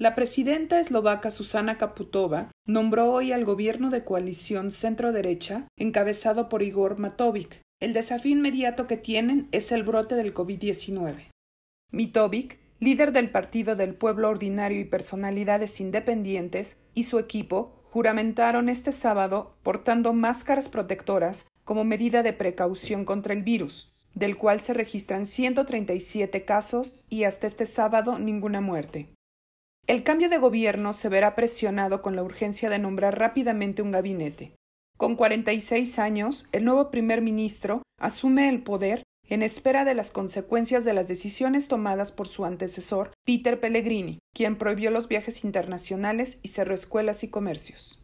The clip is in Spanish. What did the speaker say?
La presidenta eslovaca Susana Kaputova nombró hoy al gobierno de coalición centro-derecha encabezado por Igor Matovic. El desafío inmediato que tienen es el brote del COVID-19. Mitovic, líder del Partido del Pueblo Ordinario y personalidades independientes, y su equipo juramentaron este sábado portando máscaras protectoras como medida de precaución contra el virus, del cual se registran 137 casos y hasta este sábado ninguna muerte. El cambio de gobierno se verá presionado con la urgencia de nombrar rápidamente un gabinete. Con 46 años, el nuevo primer ministro asume el poder en espera de las consecuencias de las decisiones tomadas por su antecesor, Peter Pellegrini, quien prohibió los viajes internacionales y cerró escuelas y comercios.